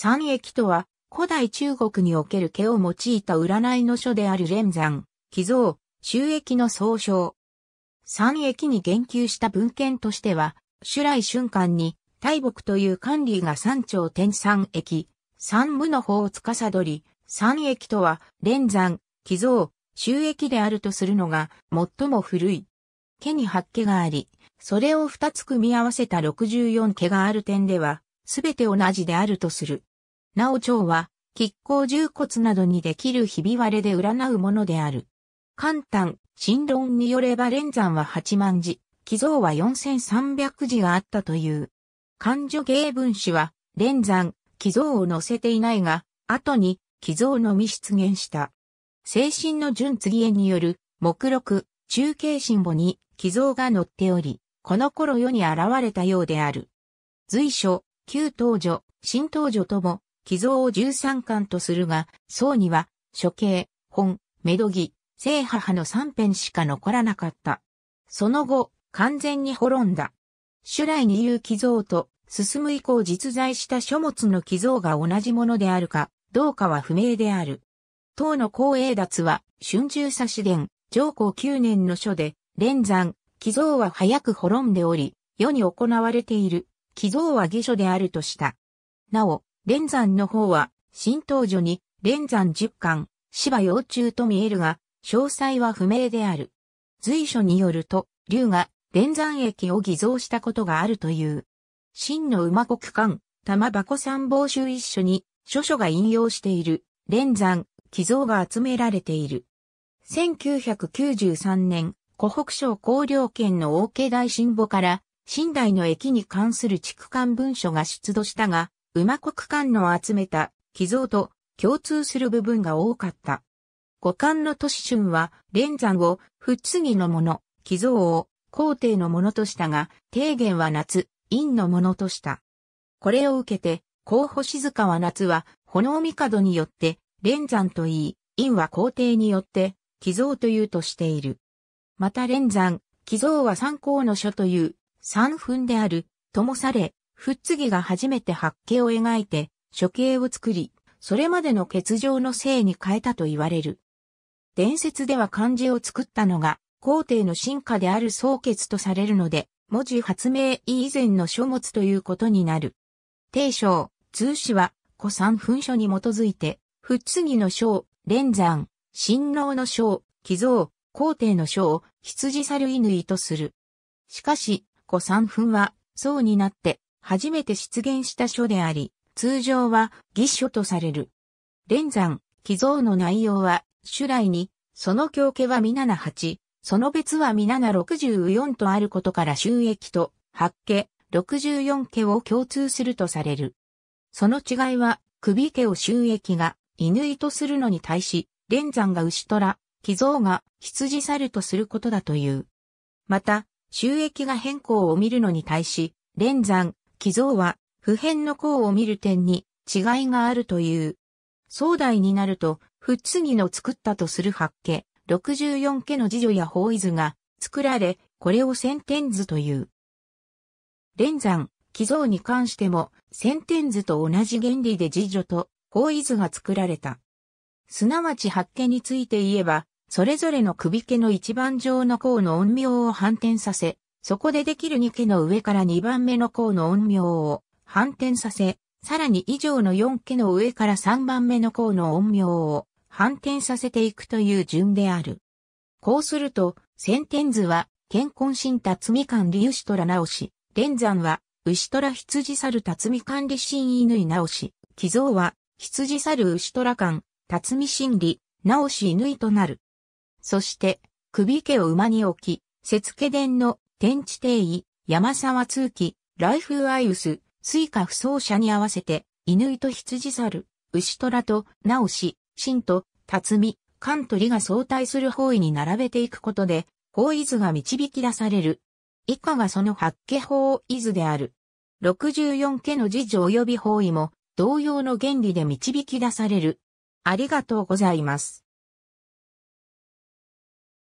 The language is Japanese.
三液とは、古代中国における毛を用いた占いの書である連山、寄贈、収益の総称。三液に言及した文献としては、主来瞬間に、大木という管理が三丁天三液、三無の方を司り、三液とは、連山、寄贈、収益であるとするのが、最も古い。毛に八毛があり、それを二つ組み合わせた64毛がある点では、すべて同じであるとする。なお蝶は、亀甲重骨などにできるひび割れで占うものである。簡単、新論によれば連山は8万字、寄贈は4300字があったという。漢女芸文史は、連山、寄贈を載せていないが、後に、寄贈のみ出現した。精神の順次絵による、目録、中継新語に寄贈が載っており、この頃世に現れたようである。随所、旧東女、新東女とも、寄贈を13巻とするが、僧には、処刑、本、メドギ、聖母の3編しか残らなかった。その後、完全に滅んだ。主来に言う寄贈と、進む以降実在した書物の寄贈が同じものであるか、どうかは不明である。唐の光栄脱は、春秋差し伝、上皇9年の書で、連山、寄贈は早く滅んでおり、世に行われている、寄贈は下書であるとした。なお、連山の方は、新東女に、連山十巻、芝幼虫と見えるが、詳細は不明である。随所によると、竜が連山駅を偽造したことがあるという。真の馬国間、玉箱参房集一緒に、諸書が引用している、連山、寄贈が集められている。1993年、湖北省広陵県の大慶大新保から、新代の駅に関する地区間文書が出土したが、馬国間の集めた寄贈と共通する部分が多かった。五冠の都市春は連山を不次のもの、寄贈を皇帝のものとしたが、提言は夏、陰のものとした。これを受けて、候補静かは夏は、炎帝によって、連山といい、陰は皇帝によって、寄贈というとしている。また連山、寄贈は三皇の書という、三分である、ともされ、ふっつぎが初めて八形を描いて、処刑を作り、それまでの欠場の性に変えたと言われる。伝説では漢字を作ったのが、皇帝の進化である総決とされるので、文字発明以前の書物ということになる。帝章、通史は、古三墳書に基づいて、仏ぎの章、連山、神郎の章、寄贈、皇帝の章を羊猿乾とする。しかし、古三墳は、僧になって、初めて出現した書であり、通常は義書とされる。連山、寄贈の内容は、主来に、その教家は皆な八、その別は皆な十四とあることから収益と、八家、六十四家を共通するとされる。その違いは、首家を収益が、犬とするのに対し、連山が牛虎、寄贈が羊猿とすることだという。また、収益が変更を見るのに対し、連山、寄贈は、普遍の項を見る点に違いがあるという。壮大になると、不次の作ったとする八家、64家の次女や法位図が作られ、これを先天図という。連山、寄贈に関しても、先天図と同じ原理で次女と法位図が作られた。すなわち八家について言えば、それぞれの首家の一番上の項の音陽を反転させ、そこでできる2家の上から2番目の項の音名を反転させ、さらに以上の4家の上から3番目の項の音名を反転させていくという順である。こうすると、先天図は、健康心辰巳管理牛虎直し、連山は、牛虎羊猿辰巳管理神犬直し、寄贈は、羊猿牛虎間、辰巳心理、直し犬となる。そして、首家を馬に置き、節家伝の天地定位、山沢通記、イフアイウス、スイカ不走者に合わせて、犬と羊猿、牛虎と、直し、神と、辰巳、関取が相対する方位に並べていくことで、方位図が導き出される。以下がその八家方位図である。64家の事情及び方位も、同様の原理で導き出される。ありがとうございます。